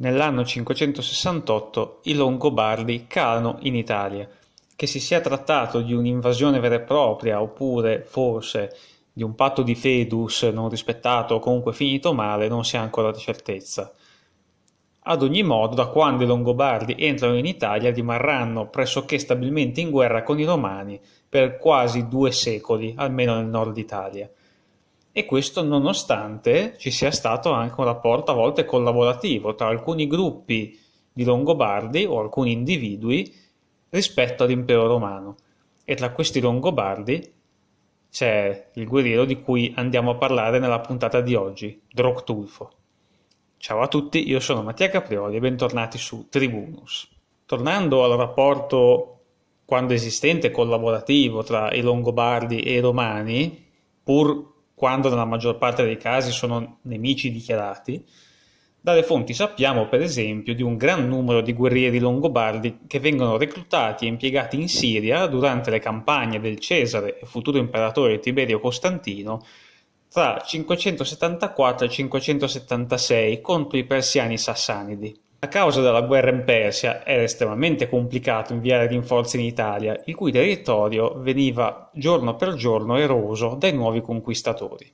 Nell'anno 568 i Longobardi calano in Italia. Che si sia trattato di un'invasione vera e propria, oppure forse di un patto di Fedus non rispettato o comunque finito male, non si ha ancora di certezza. Ad ogni modo, da quando i Longobardi entrano in Italia, rimarranno pressoché stabilmente in guerra con i Romani per quasi due secoli, almeno nel nord Italia. E questo nonostante ci sia stato anche un rapporto a volte collaborativo tra alcuni gruppi di Longobardi o alcuni individui rispetto all'impero romano. E tra questi Longobardi c'è il guerriero di cui andiamo a parlare nella puntata di oggi, Droctulfo. Ciao a tutti, io sono Mattia Caprioli e bentornati su Tribunus. Tornando al rapporto quando esistente collaborativo tra i Longobardi e i Romani, pur quando nella maggior parte dei casi sono nemici dichiarati, dalle fonti sappiamo, per esempio, di un gran numero di guerrieri longobardi che vengono reclutati e impiegati in Siria durante le campagne del Cesare e futuro imperatore Tiberio Costantino tra 574 e 576 contro i persiani sassanidi. A causa della guerra in Persia era estremamente complicato inviare rinforzi in Italia, il cui territorio veniva giorno per giorno eroso dai nuovi conquistatori.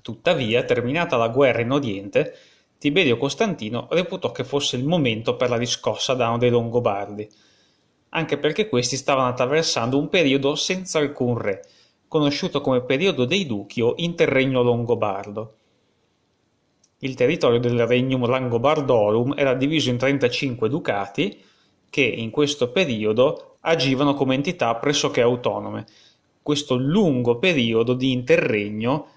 Tuttavia, terminata la guerra in Oriente, Tiberio Costantino reputò che fosse il momento per la riscossa a danno dei Longobardi, anche perché questi stavano attraversando un periodo senza alcun re, conosciuto come periodo dei Duchi o Interregno Longobardo. Il territorio del regnum Langobardorum era diviso in 35 ducati che, in questo periodo, agivano come entità pressoché autonome. Questo lungo periodo di interregno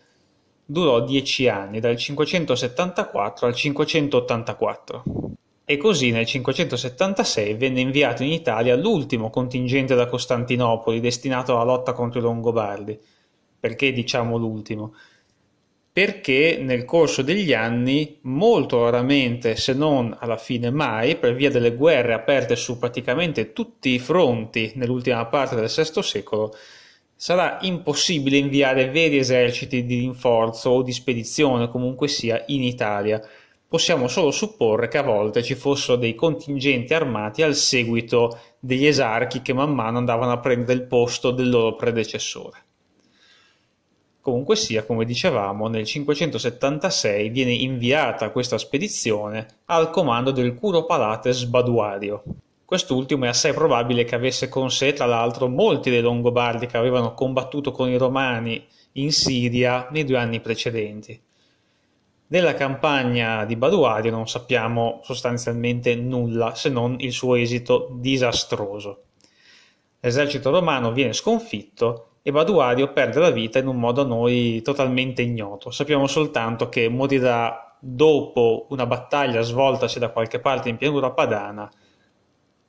durò dieci anni, dal 574 al 584. E così nel 576 venne inviato in Italia l'ultimo contingente da Costantinopoli destinato alla lotta contro i Longobardi. Perché diciamo l'ultimo? perché nel corso degli anni molto raramente, se non alla fine mai, per via delle guerre aperte su praticamente tutti i fronti nell'ultima parte del VI secolo, sarà impossibile inviare veri eserciti di rinforzo o di spedizione comunque sia in Italia. Possiamo solo supporre che a volte ci fossero dei contingenti armati al seguito degli esarchi che man mano andavano a prendere il posto del loro predecessore. Comunque sia, come dicevamo, nel 576 viene inviata questa spedizione al comando del Curo Palates Baduario. Quest'ultimo è assai probabile che avesse con sé, tra l'altro, molti dei Longobardi che avevano combattuto con i Romani in Siria nei due anni precedenti. Della campagna di Baduario non sappiamo sostanzialmente nulla se non il suo esito disastroso. L'esercito romano viene sconfitto e Baduario perde la vita in un modo a noi totalmente ignoto. Sappiamo soltanto che morirà dopo una battaglia svoltasi da qualche parte in pianura padana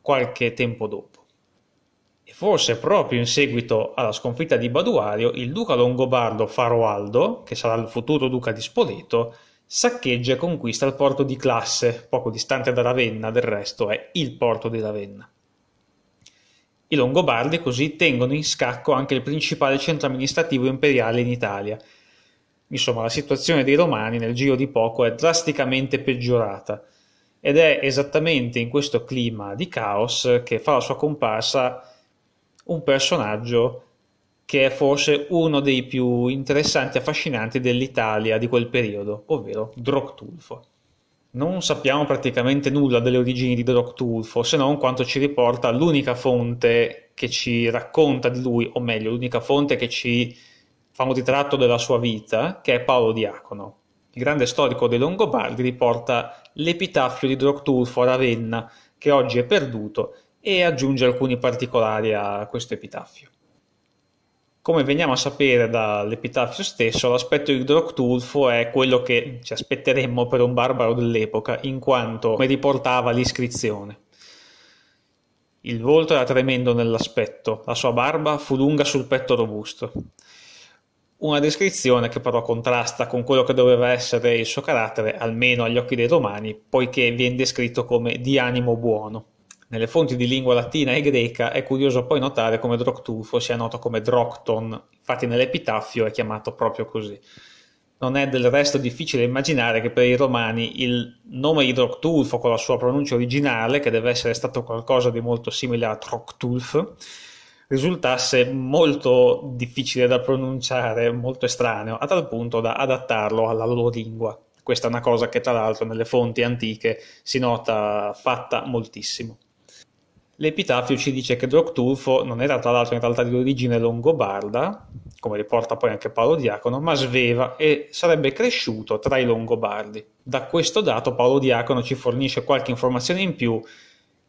qualche tempo dopo. E forse proprio in seguito alla sconfitta di Baduario, il duca longobardo Faroaldo, che sarà il futuro duca di Spoleto, saccheggia e conquista il porto di Classe, poco distante da Ravenna, del resto è il porto di Ravenna. I Longobardi così tengono in scacco anche il principale centro amministrativo imperiale in Italia. Insomma, la situazione dei Romani nel giro di poco è drasticamente peggiorata ed è esattamente in questo clima di caos che fa la sua comparsa un personaggio che è forse uno dei più interessanti e affascinanti dell'Italia di quel periodo, ovvero Droctulfo. Non sappiamo praticamente nulla delle origini di Droctulfo, se non quanto ci riporta l'unica fonte che ci racconta di lui, o meglio, l'unica fonte che ci fa un ritratto della sua vita, che è Paolo Diacono. Il grande storico dei Longobardi riporta l'epitaffio di Droctulfo a Ravenna, che oggi è perduto, e aggiunge alcuni particolari a questo epitaffio. Come veniamo a sapere dall'epitafio stesso, l'aspetto di Droctulfo è quello che ci aspetteremmo per un barbaro dell'epoca, in quanto mi riportava l'iscrizione. Il volto era tremendo nell'aspetto, la sua barba fu lunga sul petto robusto. Una descrizione che però contrasta con quello che doveva essere il suo carattere, almeno agli occhi dei romani, poiché viene descritto come di animo buono. Nelle fonti di lingua latina e greca è curioso poi notare come Droctufo sia noto come Drocton, infatti nell'epitaffio è chiamato proprio così. Non è del resto difficile immaginare che per i romani il nome di Droctulfo con la sua pronuncia originale, che deve essere stato qualcosa di molto simile a Troctulf, risultasse molto difficile da pronunciare, molto estraneo, a tal punto da adattarlo alla loro lingua. Questa è una cosa che tra l'altro nelle fonti antiche si nota fatta moltissimo. L'epitafio ci dice che Droctulfo non era tra l'altro in realtà di origine longobarda, come riporta poi anche Paolo Diacono, ma sveva e sarebbe cresciuto tra i longobardi. Da questo dato Paolo Diacono ci fornisce qualche informazione in più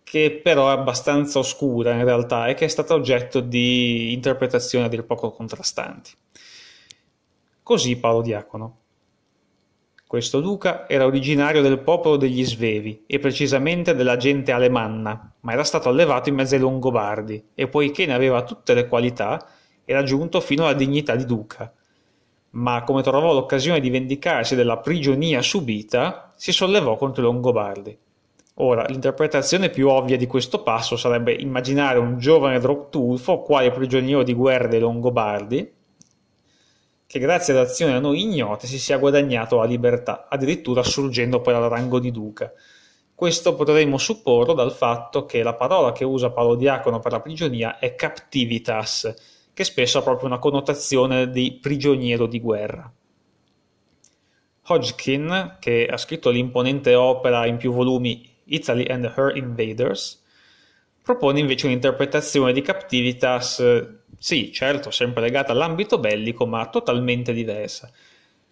che però è abbastanza oscura in realtà e che è stata oggetto di interpretazioni a dir poco contrastanti. Così Paolo Diacono. Questo duca era originario del popolo degli Svevi e precisamente della gente alemanna, ma era stato allevato in mezzo ai Longobardi e poiché ne aveva tutte le qualità, era giunto fino alla dignità di duca. Ma come trovò l'occasione di vendicarsi della prigionia subita, si sollevò contro i Longobardi. Ora, l'interpretazione più ovvia di questo passo sarebbe immaginare un giovane Droctulfo quale prigioniero di guerra dei Longobardi che grazie ad azioni a noi ignote si sia guadagnato la libertà, addirittura sorgendo poi al rango di duca. Questo potremmo supporlo dal fatto che la parola che usa Paolo Diacono per la prigionia è captivitas, che spesso ha proprio una connotazione di prigioniero di guerra. Hodgkin, che ha scritto l'imponente opera in più volumi Italy and Her Invaders, propone invece un'interpretazione di captivitas sì, certo, sempre legata all'ambito bellico, ma totalmente diversa.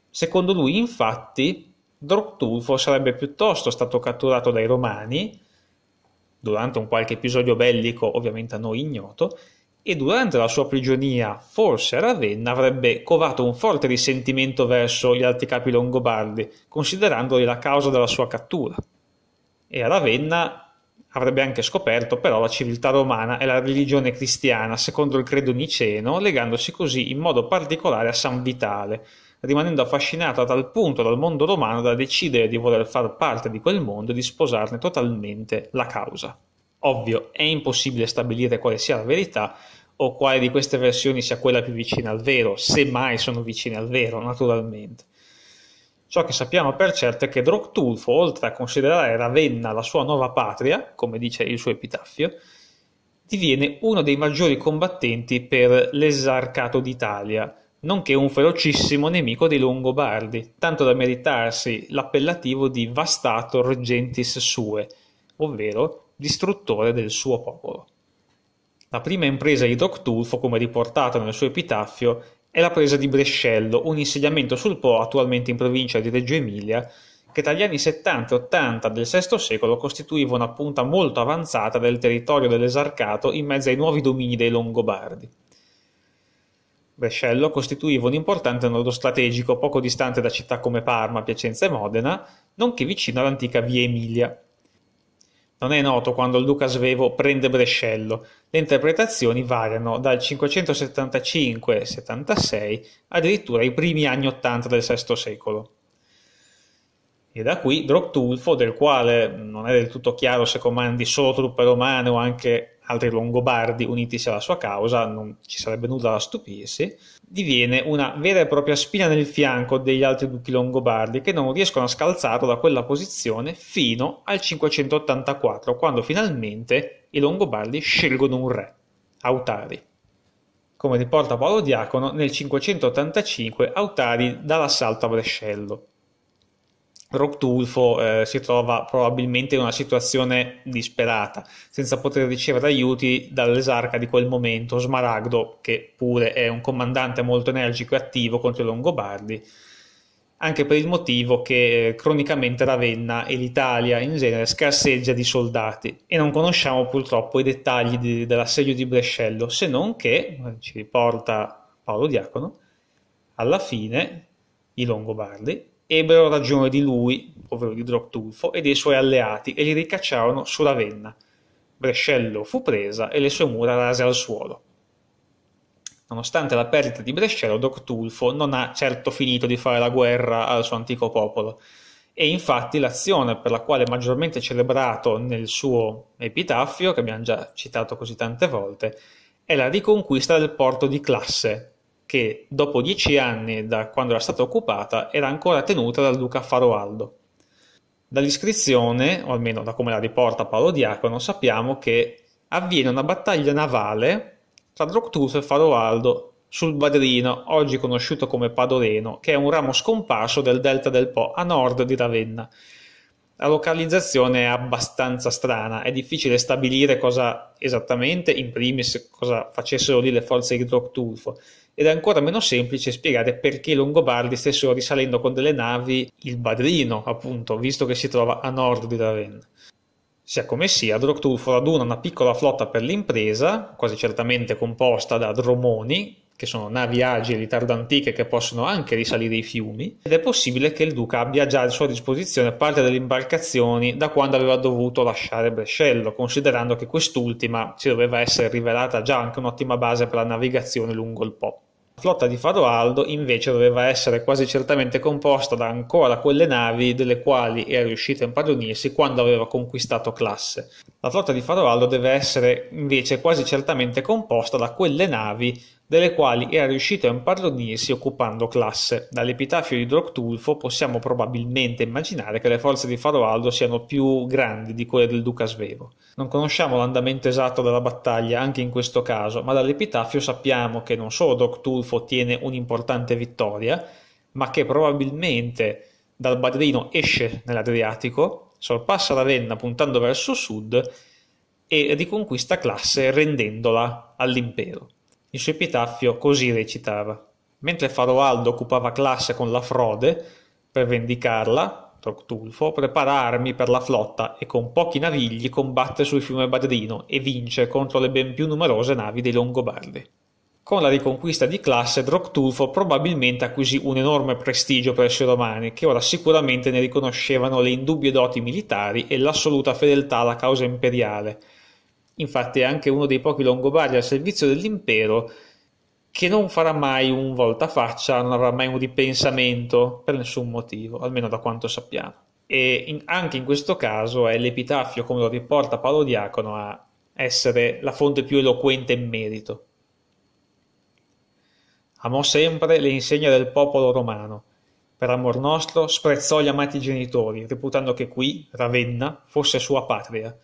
Secondo lui, infatti, Droctulfo sarebbe piuttosto stato catturato dai Romani durante un qualche episodio bellico, ovviamente a noi ignoto, e durante la sua prigionia, forse a Ravenna, avrebbe covato un forte risentimento verso gli altri capi longobardi, considerandoli la causa della sua cattura. E a Ravenna avrebbe anche scoperto però la civiltà romana e la religione cristiana secondo il credo niceno, legandosi così in modo particolare a San Vitale, rimanendo affascinato a tal punto dal mondo romano da decidere di voler far parte di quel mondo e di sposarne totalmente la causa. Ovvio, è impossibile stabilire quale sia la verità o quale di queste versioni sia quella più vicina al vero, se mai sono vicine al vero, naturalmente. Ciò che sappiamo per certo è che Droctulfo, oltre a considerare Ravenna la sua nuova patria, come dice il suo epitaffio, diviene uno dei maggiori combattenti per l'esarcato d'Italia, nonché un ferocissimo nemico dei Longobardi, tanto da meritarsi l'appellativo di Vastator Gentis Sue, ovvero distruttore del suo popolo. La prima impresa di Droctulfo, come riportato nel suo epitaffio, è la presa di Brescello, un insediamento sul Po attualmente in provincia di Reggio Emilia, che tra gli anni 70 e 80 del VI secolo costituiva una punta molto avanzata del territorio dell'esarcato in mezzo ai nuovi domini dei Longobardi. Brescello costituiva un importante nodo strategico poco distante da città come Parma, Piacenza e Modena, nonché vicino all'antica Via Emilia. Non è noto quando il duca svevo prende Brescello; le interpretazioni variano dal 575-76 addirittura ai primi anni 80 del VI secolo. E da qui Droctulfo, del quale non è del tutto chiaro se comandi solo truppe romane o anche altri Longobardi unitisi alla sua causa, non ci sarebbe nulla da stupirsi, diviene una vera e propria spina nel fianco degli altri duchi Longobardi che non riescono a scalzarlo da quella posizione fino al 584, quando finalmente i Longobardi scelgono un re, Autari. Come riporta Paolo Diacono, nel 585 Autari dà l'assalto a Brescello. Rock Tulfo eh, si trova probabilmente in una situazione disperata, senza poter ricevere aiuti dall'esarca di quel momento, Smaragdo, che pure è un comandante molto energico e attivo contro i Longobardi, anche per il motivo che eh, cronicamente Ravenna e l'Italia in genere scarseggia di soldati e non conosciamo purtroppo i dettagli di, dell'assedio di Brescello, se non che, eh, ci riporta Paolo Diacono, alla fine i Longobardi ebbero ragione di lui, ovvero di Droctulfo, e dei suoi alleati e li ricacciarono su Ravenna. Brescello fu presa e le sue mura rase al suolo. Nonostante la perdita di Brescello, Droctulfo non ha certo finito di fare la guerra al suo antico popolo e infatti l'azione per la quale è maggiormente celebrato nel suo epitaffio, che abbiamo già citato così tante volte, è la riconquista del porto di classe, che dopo dieci anni da quando era stata occupata era ancora tenuta dal duca Faroaldo. Dall'iscrizione, o almeno da come la riporta Paolo Diacono, sappiamo che avviene una battaglia navale tra Droctuso e Faroaldo sul Badrino, oggi conosciuto come Padoreno, che è un ramo scomparso del delta del Po a nord di Ravenna. La localizzazione è abbastanza strana, è difficile stabilire cosa esattamente, in primis, cosa facessero lì le forze di Droctulfo, ed è ancora meno semplice spiegare perché i Longobardi stessero risalendo con delle navi il Badrino, appunto, visto che si trova a nord di Ravenna. Sia come sia, Droctur raduna una piccola flotta per l'impresa, quasi certamente composta da dromoni, che sono navi agili tardantiche che possono anche risalire i fiumi, ed è possibile che il duca abbia già a sua disposizione parte delle imbarcazioni da quando aveva dovuto lasciare Brescello, considerando che quest'ultima si doveva essere rivelata già anche un'ottima base per la navigazione lungo il Po flotta di Faroaldo invece doveva essere quasi certamente composta da ancora quelle navi delle quali era riuscito a impadronirsi quando aveva conquistato classe. La flotta di Faroaldo deve essere invece quasi certamente composta da quelle navi delle quali era riuscito a impadronirsi occupando classe. Dall'epitafio di Droctulfo possiamo probabilmente immaginare che le forze di Faroaldo siano più grandi di quelle del duca svevo. Non conosciamo l'andamento esatto della battaglia anche in questo caso, ma dall'epitafio sappiamo che non solo Droctulfo ottiene un'importante vittoria, ma che probabilmente dal Badrino esce nell'Adriatico, sorpassa Ravenna puntando verso sud e riconquista classe rendendola all'impero. Il suo epitaffio così recitava: Mentre Faroaldo occupava classe con la frode, per vendicarla, Troctulfo, prepara armi per la flotta e con pochi navigli combatte sul fiume Badrino e vince contro le ben più numerose navi dei Longobardi. Con la riconquista di classe, Droctulfo probabilmente acquisì un enorme prestigio presso i romani, che ora sicuramente ne riconoscevano le indubbie doti militari e l'assoluta fedeltà alla causa imperiale, Infatti è anche uno dei pochi Longobardi al servizio dell'impero che non farà mai un voltafaccia, non avrà mai un ripensamento per nessun motivo, almeno da quanto sappiamo. E in, anche in questo caso è l'epitafio, come lo riporta Paolo Diacono, a essere la fonte più eloquente in merito. Amò sempre le insegne del popolo romano. Per amor nostro sprezzò gli amati genitori, reputando che qui, Ravenna, fosse sua patria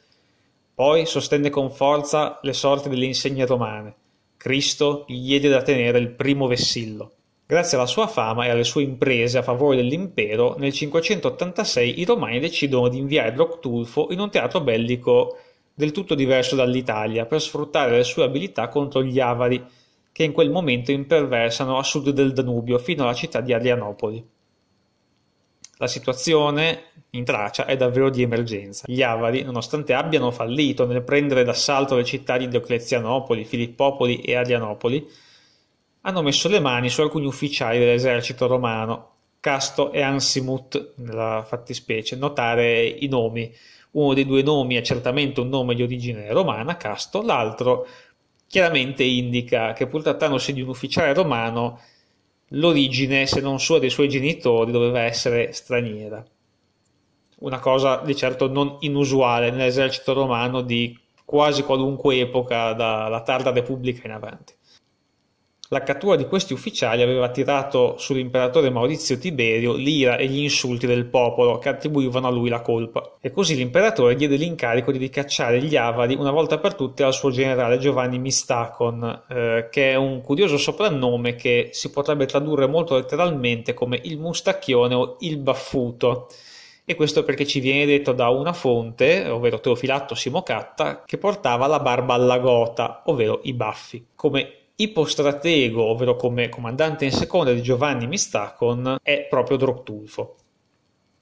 poi sostenne con forza le sorti delle insegne romane: Cristo gli diede da tenere il primo vessillo. Grazie alla sua fama e alle sue imprese a favore dell'impero, nel 586 i romani decidono di inviare Loctulfo in un teatro bellico del tutto diverso dall'Italia per sfruttare le sue abilità contro gli avari, che in quel momento imperversano a sud del Danubio fino alla città di Adrianopoli. La situazione in traccia è davvero di emergenza. Gli avari, nonostante abbiano fallito nel prendere d'assalto le città di Dioclezianopoli, Filippopoli e Arianopoli, hanno messo le mani su alcuni ufficiali dell'esercito romano, Casto e Ansimut nella fattispecie. Notare i nomi. Uno dei due nomi è certamente un nome di origine romana, Casto, l'altro chiaramente indica che pur trattandosi di un ufficiale romano l'origine, se non sua dei suoi genitori, doveva essere straniera. Una cosa di certo non inusuale nell'esercito romano di quasi qualunque epoca dalla tarda Repubblica in avanti. La cattura di questi ufficiali aveva attirato sull'imperatore Maurizio Tiberio l'ira e gli insulti del popolo che attribuivano a lui la colpa, e così l'imperatore diede l'incarico di ricacciare gli avari una volta per tutte al suo generale Giovanni Mistacon, eh, che è un curioso soprannome che si potrebbe tradurre molto letteralmente come il mustacchione o il baffuto e questo perché ci viene detto da una fonte, ovvero Teofilatto Simocatta, che portava la barba alla gota, ovvero i baffi, come Ipostratego, ovvero come comandante in seconda di Giovanni Mistacon, è proprio Droctulfo.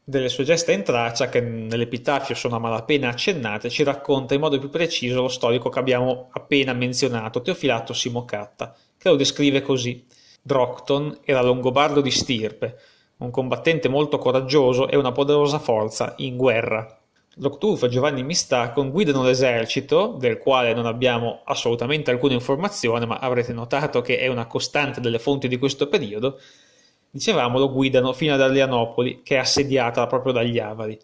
Delle sue gesta in traccia, che nell'epitafio sono a malapena accennate, ci racconta in modo più preciso lo storico che abbiamo appena menzionato, Teofilato Simocatta, che lo descrive così. Drocton era longobardo di stirpe, un combattente molto coraggioso e una poderosa forza in guerra lo Ctulfo e Giovanni Mistacon guidano l'esercito, del quale non abbiamo assolutamente alcuna informazione, ma avrete notato che è una costante delle fonti di questo periodo, dicevamo lo guidano fino ad Aleanopoli, che è assediata proprio dagli Avari.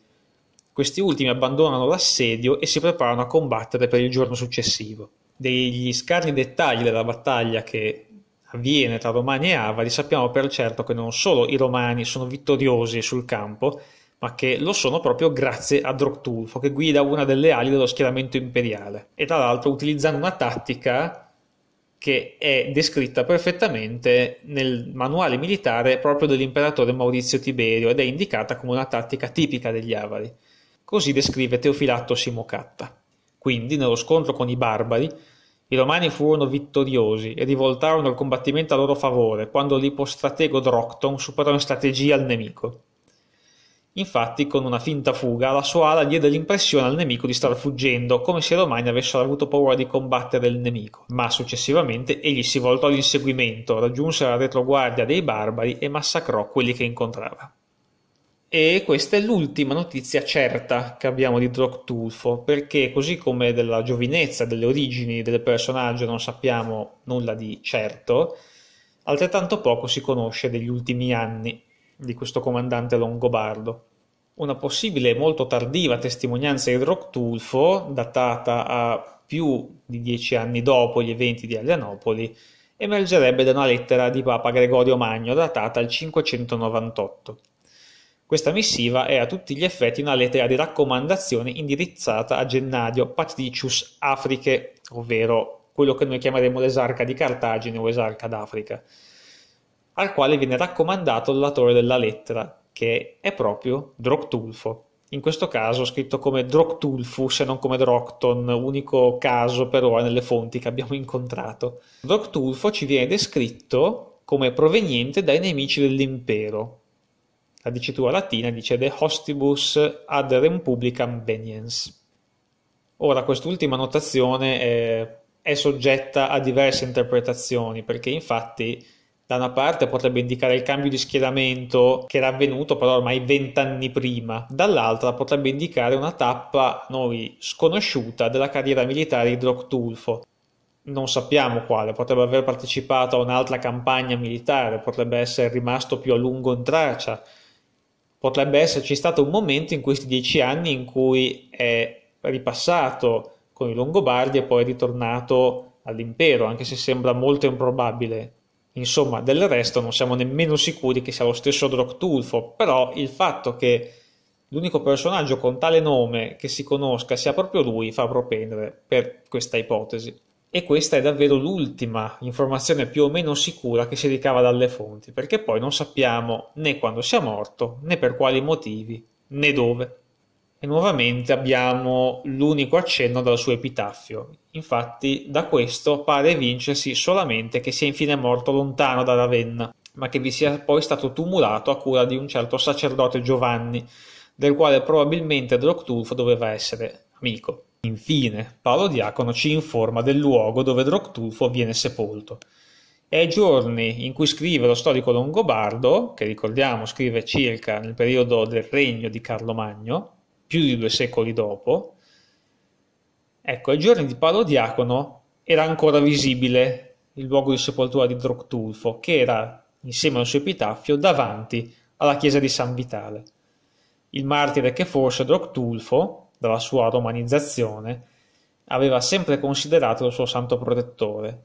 Questi ultimi abbandonano l'assedio e si preparano a combattere per il giorno successivo. Degli scarni dettagli della battaglia che avviene tra Romani e Avari sappiamo per certo che non solo i Romani sono vittoriosi sul campo, ma che lo sono proprio grazie a Droctulfo, che guida una delle ali dello schieramento imperiale, e tra l'altro utilizzando una tattica che è descritta perfettamente nel manuale militare proprio dell'imperatore Maurizio Tiberio ed è indicata come una tattica tipica degli avari. Così descrive Teofilatto Simocatta. Quindi, nello scontro con i barbari, i romani furono vittoriosi e rivoltarono il combattimento a loro favore quando l'ipostratego Drocton superò in strategia il nemico. Infatti, con una finta fuga, la sua ala diede l'impressione al nemico di star fuggendo, come se ormai ne avessero avuto paura di combattere il nemico. Ma successivamente egli si voltò all'inseguimento, raggiunse la retroguardia dei barbari e massacrò quelli che incontrava. E questa è l'ultima notizia certa che abbiamo di Droctulfo, perché così come della giovinezza, delle origini del personaggio non sappiamo nulla di certo, altrettanto poco si conosce degli ultimi anni di questo comandante longobardo una possibile e molto tardiva testimonianza di Roctulfo, datata a più di dieci anni dopo gli eventi di Alianopoli, emergerebbe da una lettera di Papa Gregorio Magno datata al 598. Questa missiva è a tutti gli effetti una lettera di raccomandazione indirizzata a Gennadio Patricius Afriche, ovvero quello che noi chiameremo l'esarca di Cartagine o esarca d'Africa, al quale viene raccomandato l'autore della lettera, che è proprio Droctulfo. In questo caso scritto come Droctulfus e non come Drocton, unico caso però nelle fonti che abbiamo incontrato. Droctulfo ci viene descritto come proveniente dai nemici dell'impero. La dicitura latina dice De hostibus ad republicam veniens. Ora, quest'ultima notazione è, è soggetta a diverse interpretazioni, perché infatti da una parte potrebbe indicare il cambio di schieramento che era avvenuto però ormai vent'anni prima, dall'altra potrebbe indicare una tappa noi sconosciuta della carriera militare di Droctulfo. Non sappiamo quale, potrebbe aver partecipato a un'altra campagna militare, potrebbe essere rimasto più a lungo in traccia, potrebbe esserci stato un momento in questi dieci anni in cui è ripassato con i Longobardi e poi è ritornato all'impero, anche se sembra molto improbabile Insomma, del resto non siamo nemmeno sicuri che sia lo stesso Droctulfo, però il fatto che l'unico personaggio con tale nome che si conosca sia proprio lui fa propendere per questa ipotesi. E questa è davvero l'ultima informazione più o meno sicura che si ricava dalle fonti, perché poi non sappiamo né quando sia morto, né per quali motivi, né dove. E nuovamente abbiamo l'unico accenno dal suo epitaffio. Infatti, da questo pare vincersi solamente che sia infine morto lontano da Ravenna, ma che vi sia poi stato tumulato a cura di un certo sacerdote Giovanni, del quale probabilmente Droctulfo doveva essere amico. Infine, Paolo Diacono ci informa del luogo dove Droctulfo viene sepolto. È ai giorni in cui scrive lo storico Longobardo, che ricordiamo scrive circa nel periodo del regno di Carlo Magno, più di due secoli dopo, ecco, ai giorni di Paolo Diacono era ancora visibile il luogo di sepoltura di Droctulfo, che era, insieme al suo epitaffio, davanti alla chiesa di San Vitale. Il martire che forse Droctulfo, dalla sua romanizzazione, aveva sempre considerato il suo santo protettore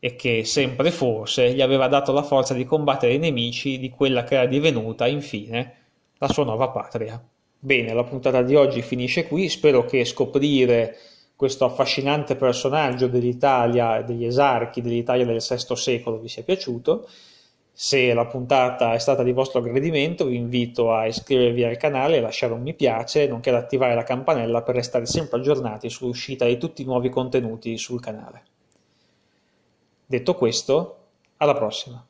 e che sempre forse gli aveva dato la forza di combattere i nemici di quella che era divenuta, infine, la sua nuova patria. Bene, la puntata di oggi finisce qui, spero che scoprire questo affascinante personaggio dell'Italia, degli esarchi dell'Italia del VI secolo vi sia piaciuto. Se la puntata è stata di vostro gradimento vi invito a iscrivervi al canale, e lasciare un mi piace, nonché ad attivare la campanella per restare sempre aggiornati sull'uscita di tutti i nuovi contenuti sul canale. Detto questo, alla prossima!